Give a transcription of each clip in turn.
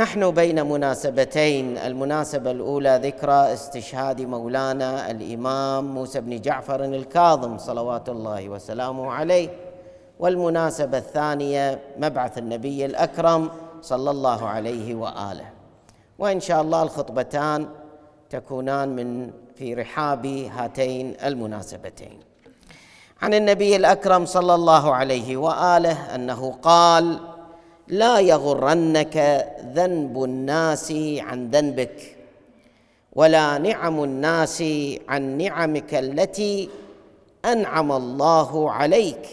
نحن بين مناسبتين المناسبة الأولى ذكرى استشهاد مولانا الإمام موسى بن جعفر الكاظم صلوات الله وسلامه عليه والمناسبة الثانية مبعث النبي الأكرم صلى الله عليه وآله وإن شاء الله الخطبتان تكونان من في رحاب هاتين المناسبتين عن النبي الأكرم صلى الله عليه وآله أنه قال لا يغرنك ذنب الناس عن ذنبك ولا نعم الناس عن نعمك التي انعم الله عليك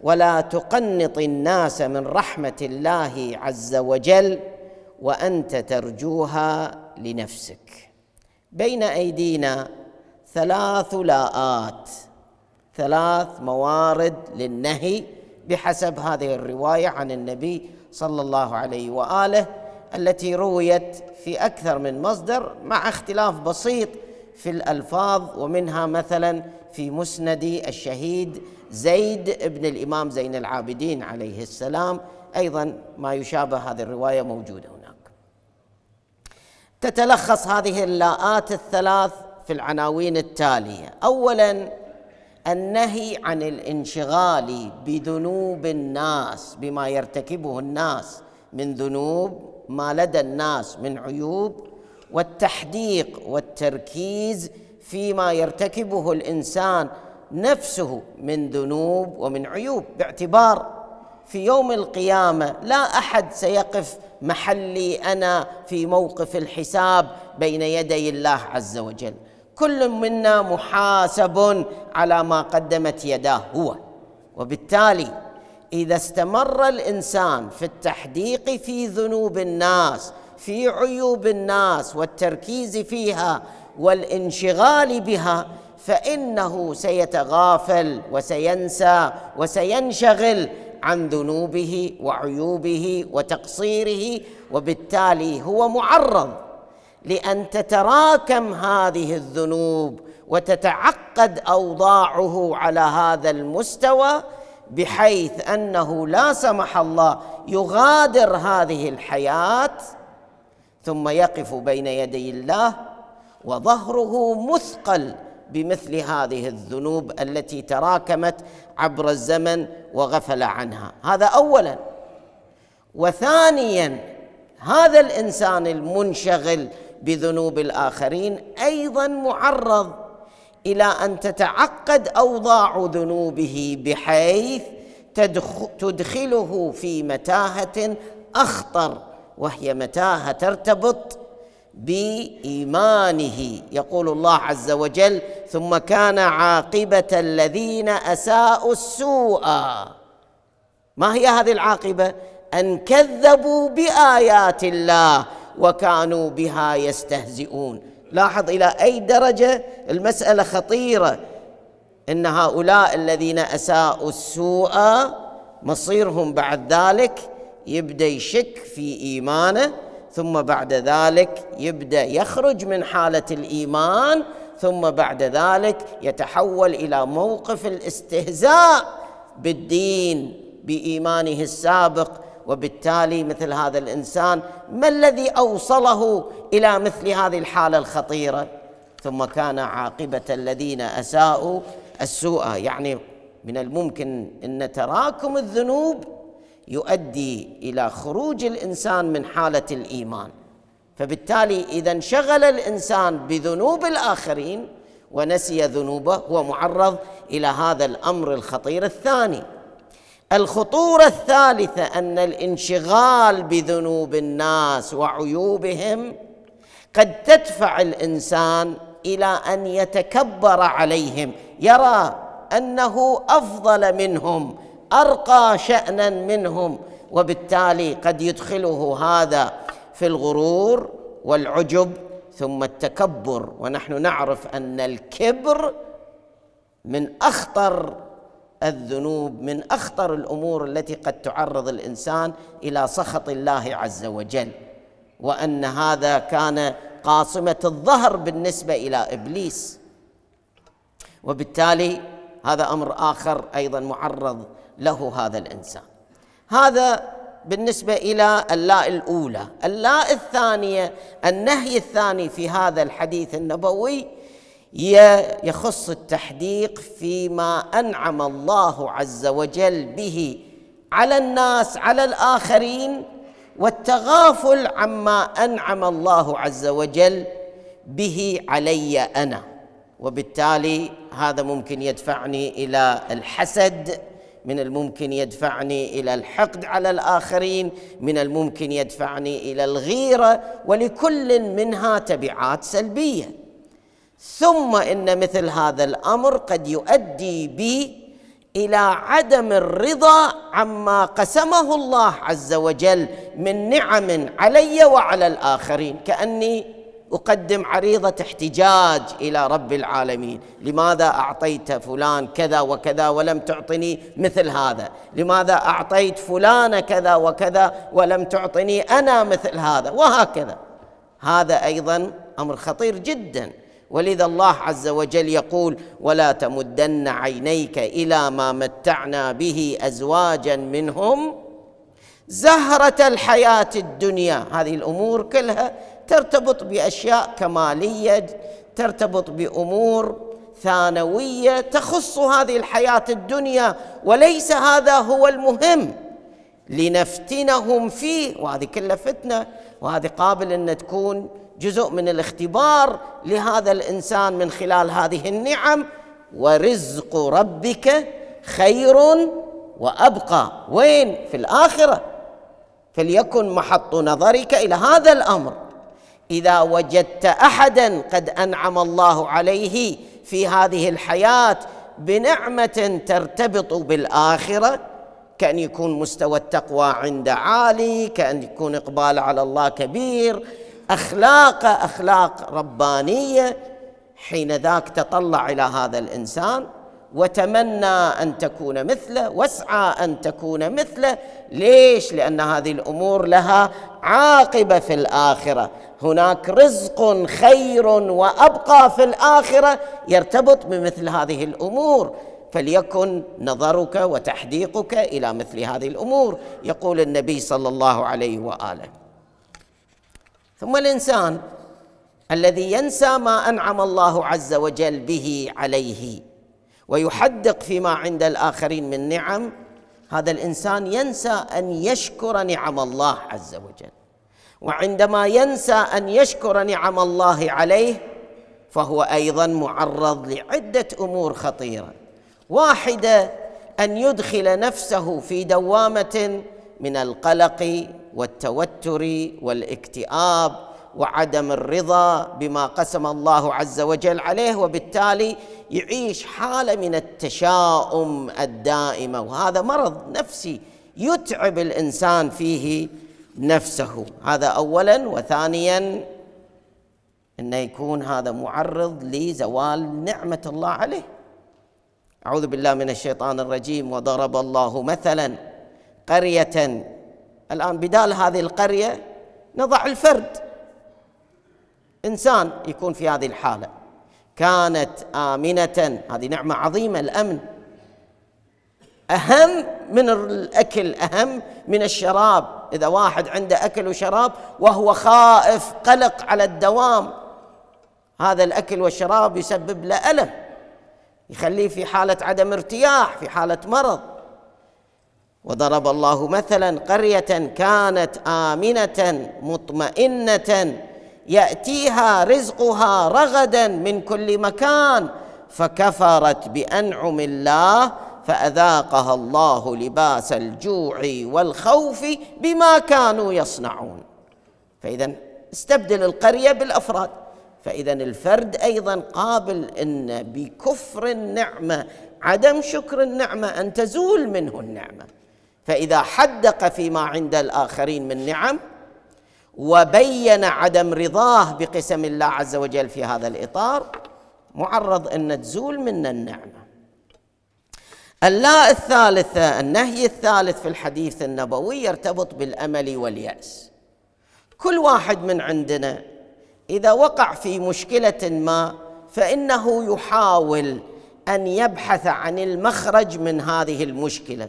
ولا تقنط الناس من رحمه الله عز وجل وانت ترجوها لنفسك بين ايدينا ثلاث لاءات ثلاث موارد للنهي بحسب هذه الروايه عن النبي صلى الله عليه واله التي رويت في اكثر من مصدر مع اختلاف بسيط في الالفاظ ومنها مثلا في مسند الشهيد زيد بن الامام زين العابدين عليه السلام ايضا ما يشابه هذه الروايه موجوده هناك. تتلخص هذه اللاءات الثلاث في العناوين التاليه، اولا النهي عن الانشغال بذنوب الناس بما يرتكبه الناس من ذنوب ما لدى الناس من عيوب والتحديق والتركيز فيما يرتكبه الانسان نفسه من ذنوب ومن عيوب باعتبار في يوم القيامه لا احد سيقف محلي انا في موقف الحساب بين يدي الله عز وجل كل منا محاسب على ما قدمت يداه هو وبالتالي اذا استمر الانسان في التحديق في ذنوب الناس في عيوب الناس والتركيز فيها والانشغال بها فانه سيتغافل وسينسى وسينشغل عن ذنوبه وعيوبه وتقصيره وبالتالي هو معرض لان تتراكم هذه الذنوب وتتعقد اوضاعه على هذا المستوى بحيث انه لا سمح الله يغادر هذه الحياه ثم يقف بين يدي الله وظهره مثقل بمثل هذه الذنوب التي تراكمت عبر الزمن وغفل عنها هذا اولا وثانيا هذا الانسان المنشغل بذنوب الاخرين ايضا معرض الى ان تتعقد اوضاع ذنوبه بحيث تدخله في متاهه اخطر وهي متاهه ترتبط بايمانه يقول الله عز وجل ثم كان عاقبه الذين اساءوا السوء ما هي هذه العاقبه ان كذبوا بايات الله وكانوا بها يستهزئون لاحظ الى اي درجه المساله خطيره ان هؤلاء الذين اساءوا السوء مصيرهم بعد ذلك يبدا يشك في ايمانه ثم بعد ذلك يبدا يخرج من حاله الايمان ثم بعد ذلك يتحول الى موقف الاستهزاء بالدين بايمانه السابق وبالتالي مثل هذا الانسان ما الذي اوصله الى مثل هذه الحاله الخطيره ثم كان عاقبه الذين اساءوا السوء يعني من الممكن ان تراكم الذنوب يؤدي الى خروج الانسان من حاله الايمان فبالتالي اذا انشغل الانسان بذنوب الاخرين ونسي ذنوبه هو معرض الى هذا الامر الخطير الثاني الخطوره الثالثه ان الانشغال بذنوب الناس وعيوبهم قد تدفع الانسان الى ان يتكبر عليهم يرى انه افضل منهم ارقى شانا منهم وبالتالي قد يدخله هذا في الغرور والعجب ثم التكبر ونحن نعرف ان الكبر من اخطر الذنوب من اخطر الامور التي قد تعرض الانسان الى سخط الله عز وجل وان هذا كان قاصمه الظهر بالنسبه الى ابليس وبالتالي هذا امر اخر ايضا معرض له هذا الانسان هذا بالنسبه الى اللاء الاولى اللاء الثانيه النهي الثاني في هذا الحديث النبوي يخص التحديق فيما انعم الله عز وجل به على الناس على الاخرين والتغافل عما انعم الله عز وجل به علي انا وبالتالي هذا ممكن يدفعني الى الحسد من الممكن يدفعني الى الحقد على الاخرين من الممكن يدفعني الى الغيره ولكل منها تبعات سلبيه ثم ان مثل هذا الامر قد يؤدي بي الى عدم الرضا عما قسمه الله عز وجل من نعم علي وعلى الاخرين كاني اقدم عريضه احتجاج الى رب العالمين لماذا اعطيت فلان كذا وكذا ولم تعطني مثل هذا لماذا اعطيت فلان كذا وكذا ولم تعطني انا مثل هذا وهكذا هذا ايضا امر خطير جدا ولذا الله عز وجل يقول ولا تمدن عينيك الى ما متعنا به ازواجا منهم زهره الحياه الدنيا هذه الامور كلها ترتبط باشياء كماليه ترتبط بامور ثانويه تخص هذه الحياه الدنيا وليس هذا هو المهم لنفتنهم فيه وهذه كلها فتنه وهذه قابل ان تكون جزء من الاختبار لهذا الانسان من خلال هذه النعم ورزق ربك خير وابقى وين في الاخره فليكن محط نظرك الى هذا الامر اذا وجدت احدا قد انعم الله عليه في هذه الحياه بنعمه ترتبط بالاخره كأن يكون مستوى التقوى عند عالي كأن يكون إقبال على الله كبير اخلاقه اخلاق ربانيه حين ذاك تطلع الى هذا الانسان وتمنى ان تكون مثله واسعى ان تكون مثله ليش لان هذه الامور لها عاقبه في الاخره هناك رزق خير وابقى في الاخره يرتبط بمثل هذه الامور فليكن نظرك وتحديقك الى مثل هذه الامور يقول النبي صلى الله عليه واله ثم الانسان الذي ينسى ما انعم الله عز وجل به عليه ويحدق فيما عند الاخرين من نعم هذا الانسان ينسى ان يشكر نعم الله عز وجل وعندما ينسى ان يشكر نعم الله عليه فهو ايضا معرض لعده امور خطيره واحده ان يدخل نفسه في دوامه من القلق والتوتر والاكتئاب وعدم الرضا بما قسم الله عز وجل عليه وبالتالي يعيش حاله من التشاؤم الدائمه وهذا مرض نفسي يتعب الانسان فيه نفسه هذا اولا وثانيا انه يكون هذا معرض لزوال نعمه الله عليه اعوذ بالله من الشيطان الرجيم وضرب الله مثلا قريه الآن بدال هذه القرية نضع الفرد إنسان يكون في هذه الحالة كانت آمنة هذه نعمة عظيمة الأمن أهم من الأكل أهم من الشراب إذا واحد عنده أكل وشراب وهو خائف قلق على الدوام هذا الأكل والشراب يسبب له ألم يخليه في حالة عدم ارتياح في حالة مرض وضرب الله مثلا قرية كانت آمنة مطمئنة يأتيها رزقها رغدا من كل مكان فكفرت بأنعم الله فأذاقها الله لباس الجوع والخوف بما كانوا يصنعون فإذا استبدل القرية بالأفراد فإذا الفرد أيضا قابل أن بكفر النعمة عدم شكر النعمة أن تزول منه النعمة فإذا حدق فيما عند الآخرين من نعم وبين عدم رضاه بقسم الله عز وجل في هذا الإطار معرض أن تزول من النعمة اللا الثالثة النهي الثالث في الحديث النبوي يرتبط بالأمل واليأس كل واحد من عندنا إذا وقع في مشكلة ما فإنه يحاول أن يبحث عن المخرج من هذه المشكلة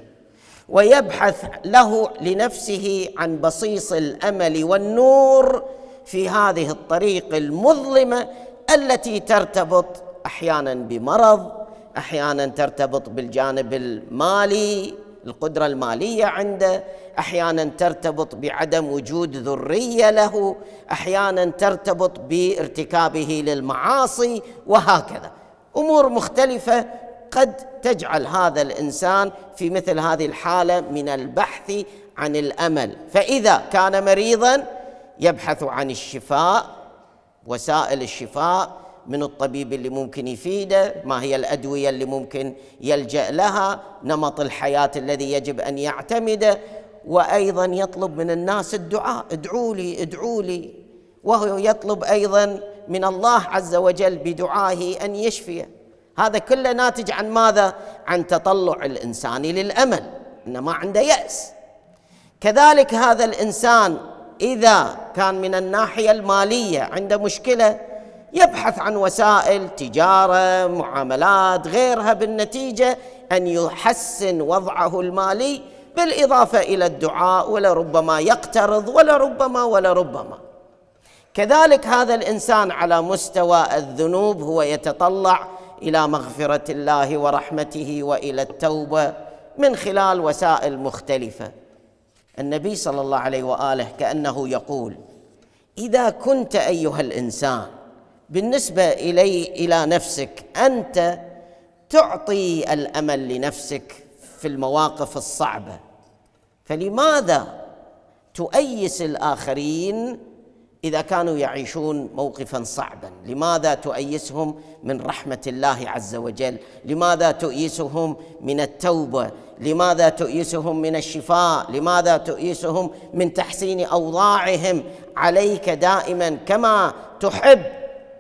ويبحث له لنفسه عن بصيص الامل والنور في هذه الطريق المظلمه التي ترتبط احيانا بمرض احيانا ترتبط بالجانب المالي القدره الماليه عنده احيانا ترتبط بعدم وجود ذريه له احيانا ترتبط بارتكابه للمعاصي وهكذا امور مختلفه قد تجعل هذا الانسان في مثل هذه الحاله من البحث عن الامل فاذا كان مريضا يبحث عن الشفاء وسائل الشفاء من الطبيب اللي ممكن يفيده ما هي الادويه اللي ممكن يلجا لها نمط الحياه الذي يجب ان يعتمده وايضا يطلب من الناس الدعاء ادعوا لي ادعوا لي وهو يطلب ايضا من الله عز وجل بدعائه ان يشفيه هذا كله ناتج عن ماذا؟ عن تطلع الانسان للامل انه ما عنده ياس كذلك هذا الانسان اذا كان من الناحيه الماليه عنده مشكله يبحث عن وسائل تجاره معاملات غيرها بالنتيجه ان يحسن وضعه المالي بالاضافه الى الدعاء ولربما يقترض ولربما ولربما كذلك هذا الانسان على مستوى الذنوب هو يتطلع الى مغفره الله ورحمته والى التوبه من خلال وسائل مختلفه النبي صلى الله عليه واله كانه يقول اذا كنت ايها الانسان بالنسبه الي الى نفسك انت تعطي الامل لنفسك في المواقف الصعبه فلماذا تؤيس الاخرين اذا كانوا يعيشون موقفا صعبا لماذا تؤيسهم من رحمه الله عز وجل لماذا تؤيسهم من التوبه لماذا تؤيسهم من الشفاء لماذا تؤيسهم من تحسين اوضاعهم عليك دائما كما تحب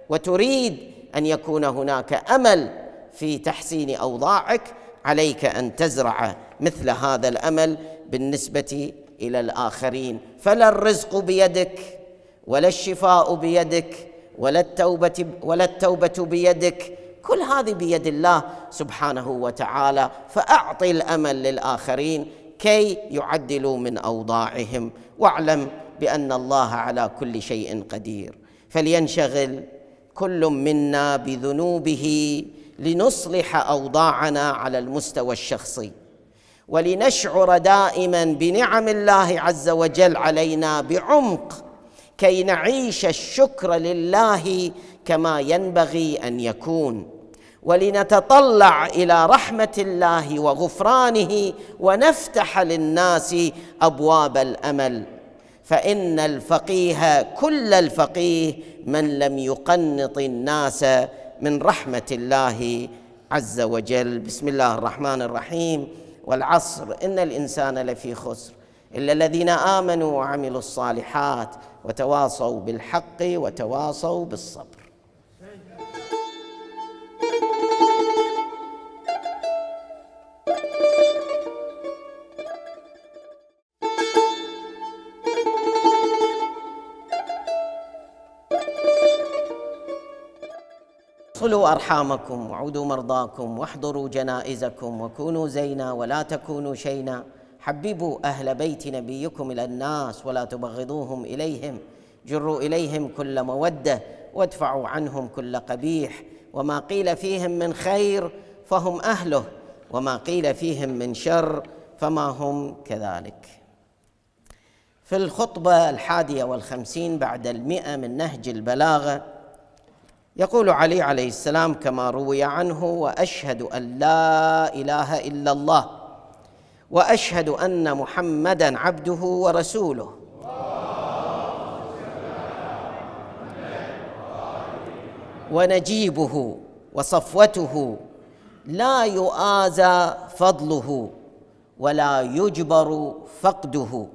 وتريد ان يكون هناك امل في تحسين اوضاعك عليك ان تزرع مثل هذا الامل بالنسبه الى الاخرين فلا الرزق بيدك ولا الشفاء بيدك ولا التوبة ولا التوبة بيدك كل هذه بيد الله سبحانه وتعالى فأعطي الأمل للآخرين كي يعدلوا من أوضاعهم واعلم بأن الله على كل شيء قدير فلينشغل كل منا بذنوبه لنصلح أوضاعنا على المستوى الشخصي ولنشعر دائما بنعم الله عز وجل علينا بعمق كي نعيش الشكر لله كما ينبغي ان يكون ولنتطلع الى رحمه الله وغفرانه ونفتح للناس ابواب الامل فان الفقيه كل الفقيه من لم يقنط الناس من رحمه الله عز وجل بسم الله الرحمن الرحيم والعصر ان الانسان لفي خسر إلا الذين آمنوا وعملوا الصالحات وتواصوا بالحق وتواصوا بالصبر صلوا أرحامكم وعودوا مرضاكم واحضروا جنائزكم وكونوا زينا ولا تكونوا شينا حببوا أهل بيت نبيكم إلى الناس ولا تبغضوهم إليهم جروا إليهم كل مودة وادفعوا عنهم كل قبيح وما قيل فيهم من خير فهم أهله وما قيل فيهم من شر فما هم كذلك في الخطبة الحادية والخمسين بعد المئة من نهج البلاغة يقول علي عليه السلام كما روي عنه وأشهد أن لا إله إلا الله واشهد ان محمدا عبده ورسوله ونجيبه وصفوته لا يؤازى فضله ولا يجبر فقده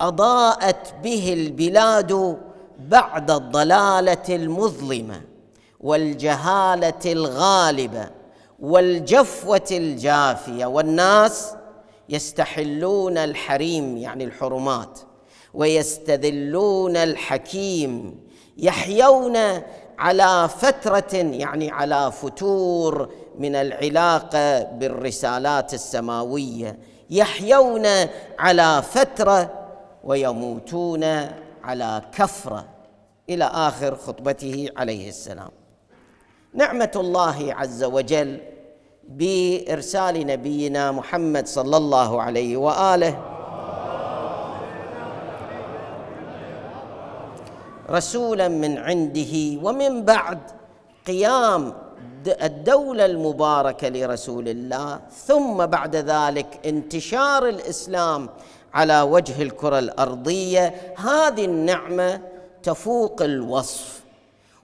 اضاءت به البلاد بعد الضلاله المظلمه والجهاله الغالبه والجفوه الجافيه والناس يستحلون الحريم يعني الحرمات ويستذلون الحكيم يحيون على فتره يعني على فتور من العلاقه بالرسالات السماويه يحيون على فتره ويموتون على كفره الى اخر خطبته عليه السلام نعمه الله عز وجل بارسال نبينا محمد صلى الله عليه واله رسولا من عنده ومن بعد قيام الدوله المباركه لرسول الله ثم بعد ذلك انتشار الاسلام على وجه الكره الارضيه هذه النعمه تفوق الوصف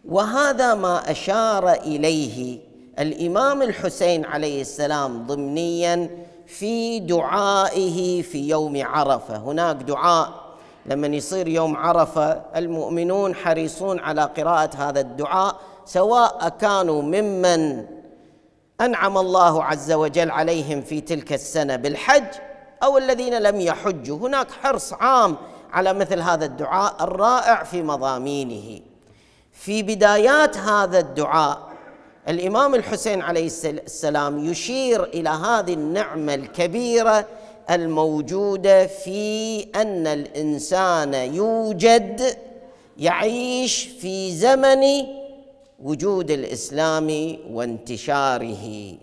وهذا ما اشار اليه الامام الحسين عليه السلام ضمنيا في دعائه في يوم عرفه هناك دعاء لما يصير يوم عرفه المؤمنون حريصون على قراءه هذا الدعاء سواء كانوا ممن انعم الله عز وجل عليهم في تلك السنه بالحج او الذين لم يحجوا هناك حرص عام على مثل هذا الدعاء الرائع في مضامينه في بدايات هذا الدعاء الامام الحسين عليه السلام يشير الى هذه النعمه الكبيره الموجوده في ان الانسان يوجد يعيش في زمن وجود الاسلام وانتشاره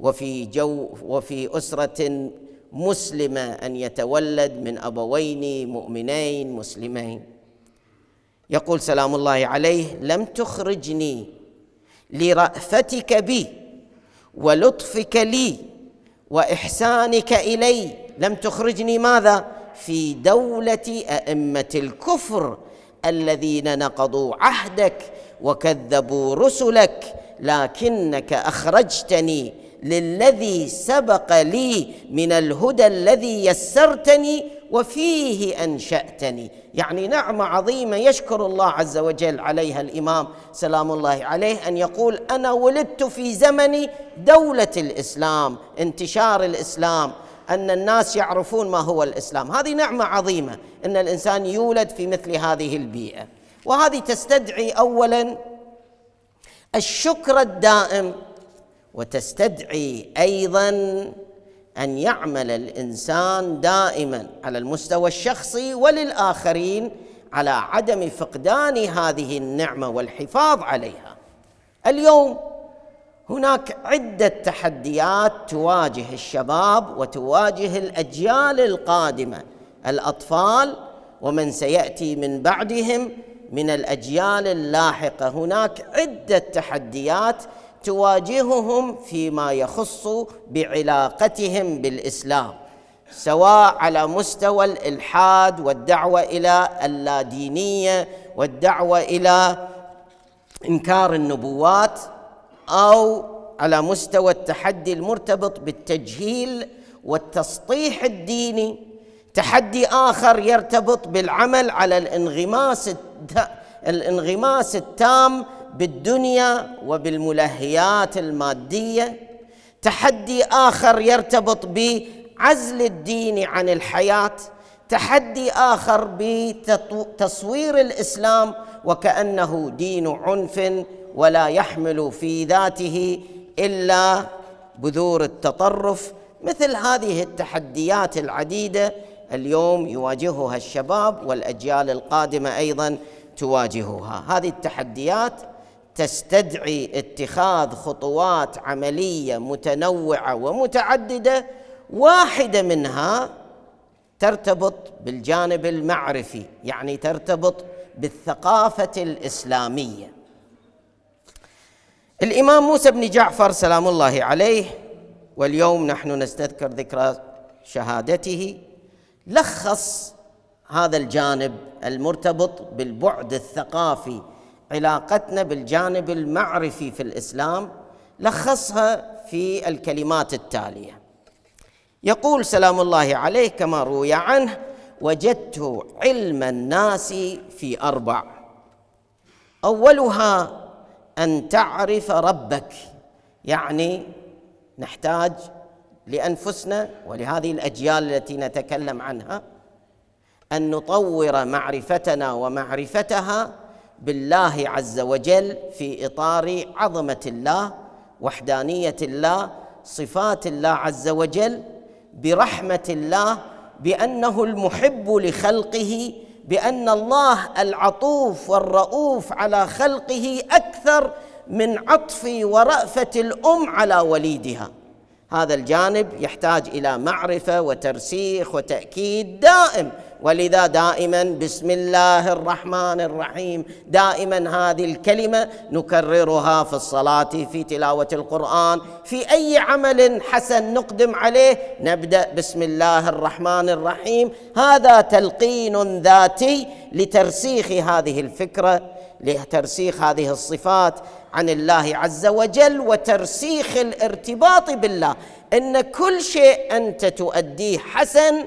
وفي جو وفي اسره مسلمه ان يتولد من ابوين مؤمنين مسلمين يقول سلام الله عليه لم تخرجني لرأفتك بي ولطفك لي وإحسانك إلي لم تخرجني ماذا في دولة أئمة الكفر الذين نقضوا عهدك وكذبوا رسلك لكنك أخرجتني للذي سبق لي من الهدى الذي يسرتني وفيه انشاتني يعني نعمه عظيمه يشكر الله عز وجل عليها الامام سلام الله عليه ان يقول انا ولدت في زمن دوله الاسلام انتشار الاسلام ان الناس يعرفون ما هو الاسلام هذه نعمه عظيمه ان الانسان يولد في مثل هذه البيئه وهذه تستدعي اولا الشكر الدائم وتستدعي ايضا ان يعمل الانسان دائما على المستوى الشخصي وللاخرين على عدم فقدان هذه النعمه والحفاظ عليها اليوم هناك عده تحديات تواجه الشباب وتواجه الاجيال القادمه الاطفال ومن سياتي من بعدهم من الاجيال اللاحقه هناك عده تحديات تواجههم فيما يخص بعلاقتهم بالاسلام سواء على مستوى الالحاد والدعوه الى اللادينيه والدعوه الى انكار النبوات او على مستوى التحدي المرتبط بالتجهيل والتسطيح الديني تحدي اخر يرتبط بالعمل على الانغماس الت... الانغماس التام بالدنيا وبالملهيات الماديه تحدي اخر يرتبط بعزل الدين عن الحياه تحدي اخر بتصوير الاسلام وكانه دين عنف ولا يحمل في ذاته الا بذور التطرف مثل هذه التحديات العديده اليوم يواجهها الشباب والاجيال القادمه ايضا تواجهها هذه التحديات تستدعي اتخاذ خطوات عمليه متنوعه ومتعدده واحده منها ترتبط بالجانب المعرفي يعني ترتبط بالثقافه الاسلاميه الامام موسى بن جعفر سلام الله عليه واليوم نحن نستذكر ذكرى شهادته لخص هذا الجانب المرتبط بالبعد الثقافي علاقتنا بالجانب المعرفي في الاسلام لخصها في الكلمات التاليه يقول سلام الله عليه كما روي عنه وجدت علم الناس في اربع اولها ان تعرف ربك يعني نحتاج لانفسنا ولهذه الاجيال التي نتكلم عنها ان نطور معرفتنا ومعرفتها بالله عز وجل في اطار عظمه الله وحدانيه الله صفات الله عز وجل برحمه الله بانه المحب لخلقه بان الله العطوف والرؤوف على خلقه اكثر من عطف ورافه الام على وليدها هذا الجانب يحتاج الى معرفه وترسيخ وتاكيد دائم ولذا دائما بسم الله الرحمن الرحيم دائما هذه الكلمه نكررها في الصلاه في تلاوه القران في اي عمل حسن نقدم عليه نبدا بسم الله الرحمن الرحيم هذا تلقين ذاتي لترسيخ هذه الفكره لترسيخ هذه الصفات عن الله عز وجل وترسيخ الارتباط بالله ان كل شيء انت تؤديه حسن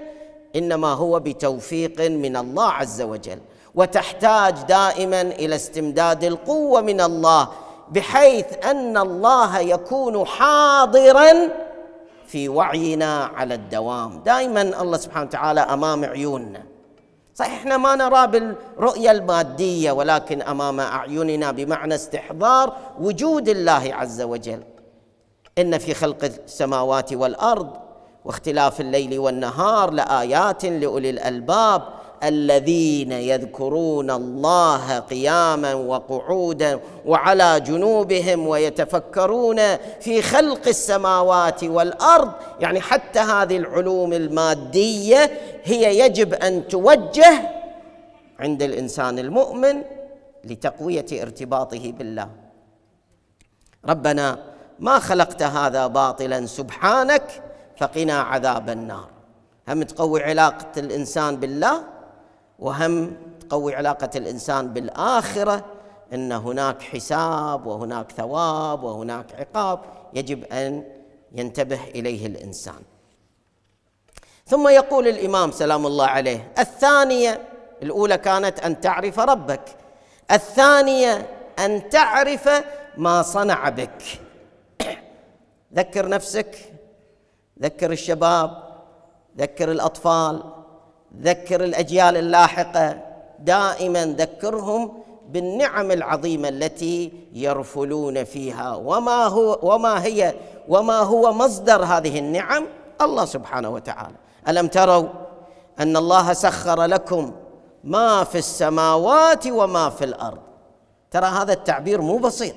انما هو بتوفيق من الله عز وجل وتحتاج دائما الى استمداد القوه من الله بحيث ان الله يكون حاضرا في وعينا على الدوام دائما الله سبحانه وتعالى امام عيوننا صحيح احنا ما نرى بالرؤية المادية ولكن أمام أعيننا بمعنى استحضار وجود الله عز وجل إن في خلق السماوات والأرض واختلاف الليل والنهار لآيات لأولي الألباب الذين يذكرون الله قياما وقعودا وعلى جنوبهم ويتفكرون في خلق السماوات والارض يعني حتى هذه العلوم الماديه هي يجب ان توجه عند الانسان المؤمن لتقويه ارتباطه بالله ربنا ما خلقت هذا باطلا سبحانك فقنا عذاب النار هم تقوي علاقه الانسان بالله وهم تقوي علاقة الإنسان بالآخرة أن هناك حساب وهناك ثواب وهناك عقاب يجب أن ينتبه إليه الإنسان ثم يقول الإمام سلام الله عليه الثانية الأولى كانت أن تعرف ربك الثانية أن تعرف ما صنع بك ذكر نفسك ذكر الشباب ذكر الأطفال ذكر الاجيال اللاحقه دائما ذكرهم بالنعم العظيمه التي يرفلون فيها وما هو وما هي وما هو مصدر هذه النعم الله سبحانه وتعالى الم تروا ان الله سخر لكم ما في السماوات وما في الارض ترى هذا التعبير مو بسيط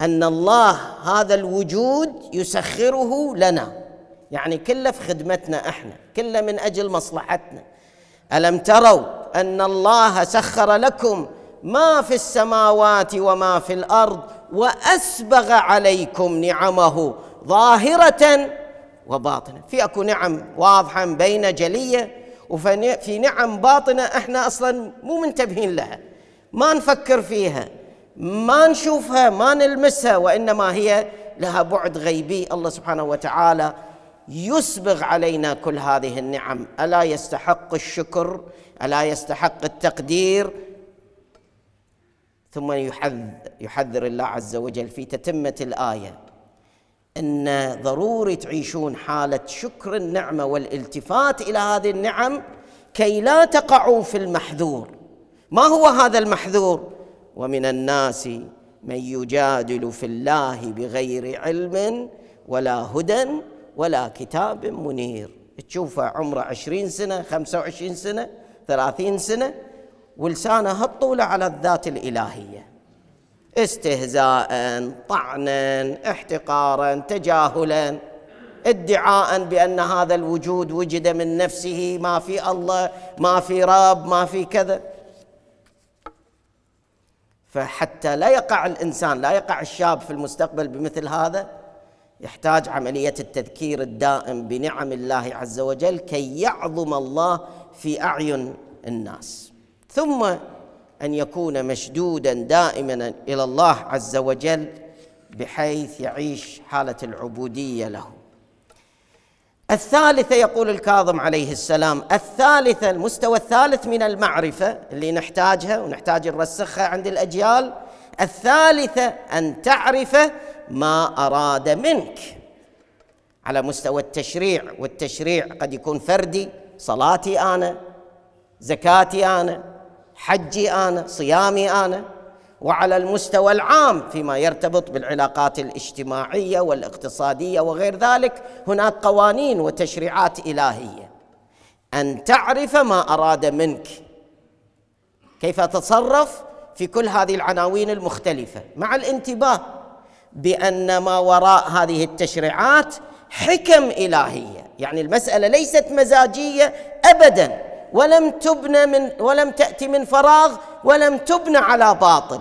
ان الله هذا الوجود يسخره لنا يعني كله في خدمتنا احنا كله من اجل مصلحتنا الم تروا ان الله سخر لكم ما في السماوات وما في الارض واسبغ عليكم نعمه ظاهره وباطنه في اكو نعم واضحه بين جليه وفي نعم باطنه احنا اصلا مو منتبهين لها ما نفكر فيها ما نشوفها ما نلمسها وانما هي لها بعد غيبي الله سبحانه وتعالى يسبغ علينا كل هذه النعم الا يستحق الشكر الا يستحق التقدير ثم يحذر الله عز وجل في تتمه الايه ان ضروري تعيشون حاله شكر النعمه والالتفات الى هذه النعم كي لا تقعوا في المحذور ما هو هذا المحذور ومن الناس من يجادل في الله بغير علم ولا هدى ولا كتاب منير تشوفه عمره عشرين سنة خمسة وعشرين سنة ثلاثين سنة ولسانه هالطولة على الذات الإلهية استهزاء طعنا احتقارا تجاهلا ادعاء بأن هذا الوجود وجد من نفسه ما في الله ما في رب ما في كذا فحتى لا يقع الإنسان لا يقع الشاب في المستقبل بمثل هذا يحتاج عملية التذكير الدائم بنعم الله عز وجل كي يعظم الله في أعين الناس ثم أن يكون مشدودا دائما إلى الله عز وجل بحيث يعيش حالة العبودية له الثالثة يقول الكاظم عليه السلام الثالثة المستوى الثالث من المعرفة اللي نحتاجها ونحتاج نرسخها عند الأجيال الثالثة أن تعرف ما أراد منك على مستوى التشريع والتشريع قد يكون فردي صلاتي أنا زكاتي أنا حجي أنا صيامي أنا وعلى المستوى العام فيما يرتبط بالعلاقات الاجتماعيه والاقتصاديه وغير ذلك هناك قوانين وتشريعات الهيه ان تعرف ما اراد منك كيف تتصرف في كل هذه العناوين المختلفه مع الانتباه بان ما وراء هذه التشريعات حكم الهيه، يعني المساله ليست مزاجيه ابدا ولم تبنى من ولم تاتي من فراغ ولم تبنى على باطل.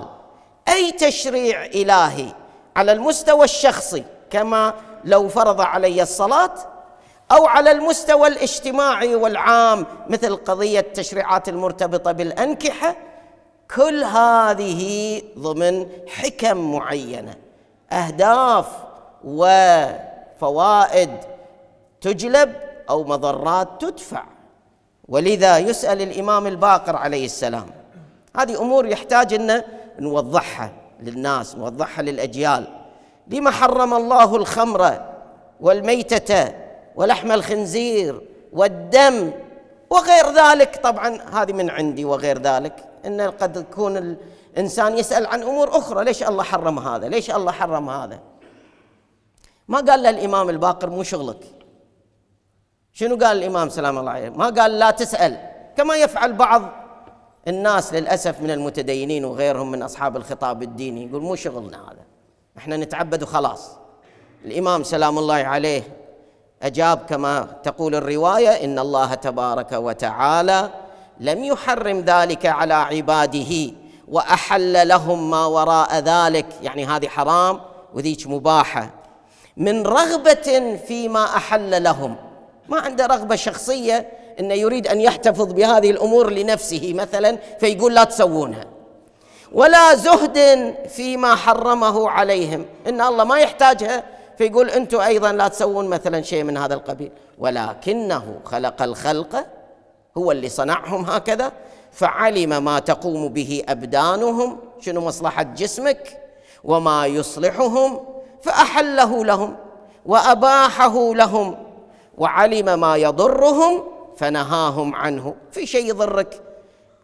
اي تشريع الهي على المستوى الشخصي كما لو فرض علي الصلاه او على المستوى الاجتماعي والعام مثل قضيه التشريعات المرتبطه بالانكحه كل هذه ضمن حكم معينه اهداف وفوائد تجلب او مضرات تدفع ولذا يسال الامام الباقر عليه السلام هذه امور يحتاج ان نوضحها للناس نوضحها للاجيال لما حرم الله الخمر والميته ولحم الخنزير والدم وغير ذلك طبعا هذه من عندي وغير ذلك ان قد يكون إنسان يسأل عن أمور أخرى ليش الله حرم هذا ليش الله حرم هذا ما قال له الإمام الباقر مو شغلك شنو قال الإمام سلام الله عليه ما قال لا تسأل كما يفعل بعض الناس للأسف من المتدينين وغيرهم من أصحاب الخطاب الديني يقول مو شغلنا هذا احنا نتعبد وخلاص الإمام سلام الله عليه أجاب كما تقول الرواية إن الله تبارك وتعالى لم يحرم ذلك على عباده وأحل لهم ما وراء ذلك يعني هذه حرام وذيك مباحة من رغبة فيما أحل لهم ما عنده رغبة شخصية أنه يريد أن يحتفظ بهذه الأمور لنفسه مثلا فيقول لا تسوونها ولا زهد فيما حرمه عليهم ان الله ما يحتاجها فيقول انتم ايضا لا تسوون مثلا شيء من هذا القبيل ولكنه خلق الخلق هو اللي صنعهم هكذا فعلم ما تقوم به أبدانهم شنو مصلحة جسمك وما يصلحهم فأحله لهم وأباحه لهم وعلم ما يضرهم فنهاهم عنه في شيء يضرك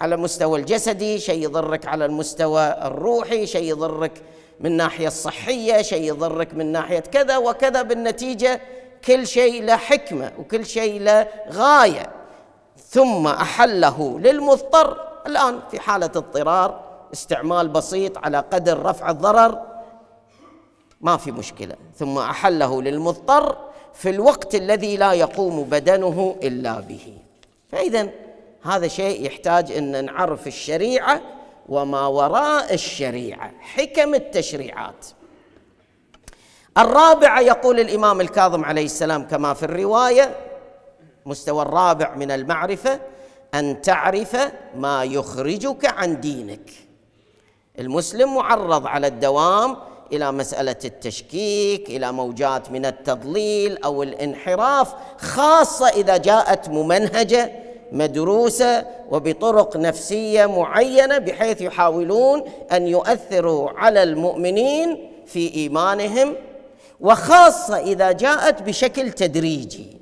على المستوى الجسدي شيء يضرك على المستوى الروحي شيء يضرك من ناحية الصحية شيء يضرك من ناحية كذا وكذا بالنتيجة كل شيء له حكمة وكل شيء له غاية ثم احله للمضطر الان في حاله اضطرار استعمال بسيط على قدر رفع الضرر ما في مشكله ثم احله للمضطر في الوقت الذي لا يقوم بدنه الا به فاذا هذا شيء يحتاج ان نعرف الشريعه وما وراء الشريعه حكم التشريعات الرابعه يقول الامام الكاظم عليه السلام كما في الروايه المستوى الرابع من المعرفة أن تعرف ما يخرجك عن دينك المسلم معرض على الدوام إلى مسألة التشكيك إلى موجات من التضليل أو الانحراف خاصة إذا جاءت ممنهجة مدروسة وبطرق نفسية معينة بحيث يحاولون أن يؤثروا على المؤمنين في إيمانهم وخاصة إذا جاءت بشكل تدريجي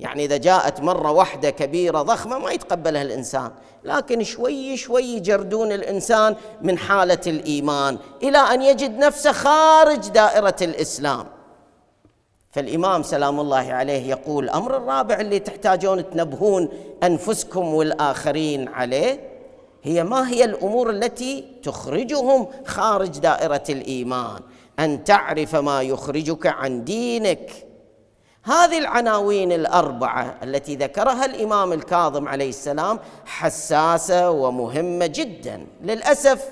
يعني إذا جاءت مرة واحدة كبيرة ضخمة ما يتقبلها الإنسان لكن شوي شوي يجردون الإنسان من حالة الإيمان إلى أن يجد نفسه خارج دائرة الإسلام فالإمام سلام الله عليه يقول الأمر الرابع اللي تحتاجون تنبهون أنفسكم والآخرين عليه هي ما هي الأمور التي تخرجهم خارج دائرة الإيمان أن تعرف ما يخرجك عن دينك هذه العناوين الاربعه التي ذكرها الامام الكاظم عليه السلام حساسه ومهمه جدا للاسف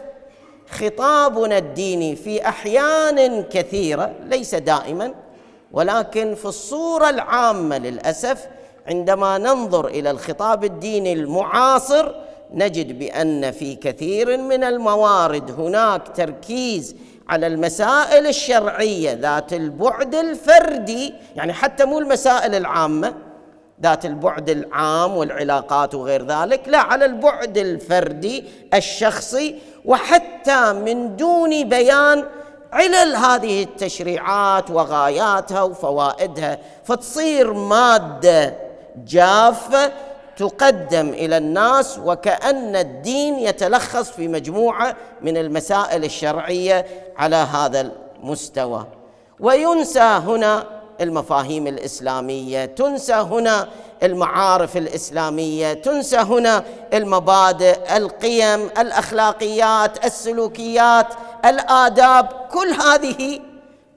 خطابنا الديني في احيان كثيره ليس دائما ولكن في الصوره العامه للاسف عندما ننظر الى الخطاب الديني المعاصر نجد بان في كثير من الموارد هناك تركيز على المسائل الشرعيه ذات البعد الفردي يعني حتى مو المسائل العامه ذات البعد العام والعلاقات وغير ذلك لا على البعد الفردي الشخصي وحتى من دون بيان علل هذه التشريعات وغاياتها وفوائدها فتصير ماده جافه تقدم الى الناس وكان الدين يتلخص في مجموعه من المسائل الشرعيه على هذا المستوى وينسى هنا المفاهيم الاسلاميه تنسى هنا المعارف الاسلاميه تنسى هنا المبادئ القيم الاخلاقيات السلوكيات الاداب كل هذه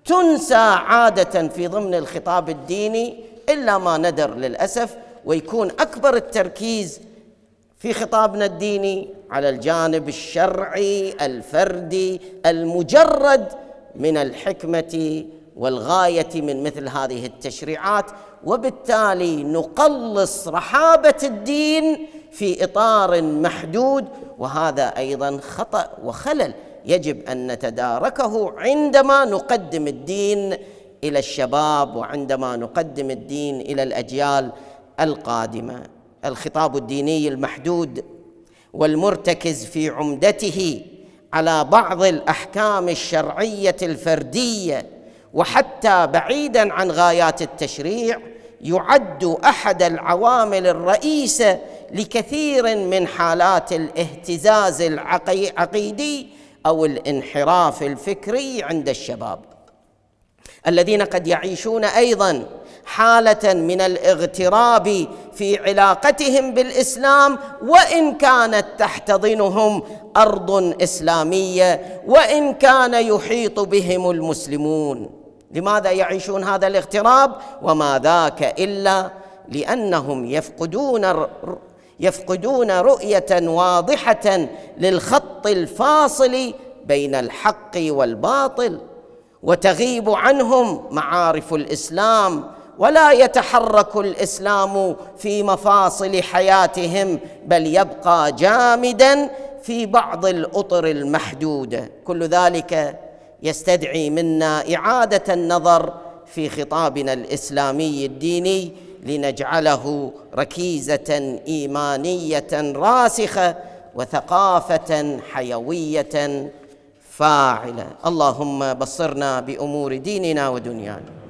تنسى عاده في ضمن الخطاب الديني الا ما ندر للاسف ويكون اكبر التركيز في خطابنا الديني على الجانب الشرعي الفردي المجرد من الحكمه والغايه من مثل هذه التشريعات وبالتالي نقلص رحابه الدين في اطار محدود وهذا ايضا خطا وخلل يجب ان نتداركه عندما نقدم الدين الى الشباب وعندما نقدم الدين الى الاجيال القادمه الخطاب الديني المحدود والمرتكز في عمدته على بعض الاحكام الشرعيه الفرديه وحتى بعيدا عن غايات التشريع يعد احد العوامل الرئيسه لكثير من حالات الاهتزاز العقيدي او الانحراف الفكري عند الشباب الذين قد يعيشون ايضا حاله من الاغتراب في علاقتهم بالاسلام وان كانت تحتضنهم ارض اسلاميه وان كان يحيط بهم المسلمون لماذا يعيشون هذا الاغتراب وما ذاك الا لانهم يفقدون يفقدون رؤيه واضحه للخط الفاصل بين الحق والباطل وتغيب عنهم معارف الاسلام ولا يتحرك الاسلام في مفاصل حياتهم بل يبقى جامدا في بعض الاطر المحدوده كل ذلك يستدعي منا اعاده النظر في خطابنا الاسلامي الديني لنجعله ركيزه ايمانيه راسخه وثقافه حيويه فاعله اللهم بصرنا بامور ديننا ودنيانا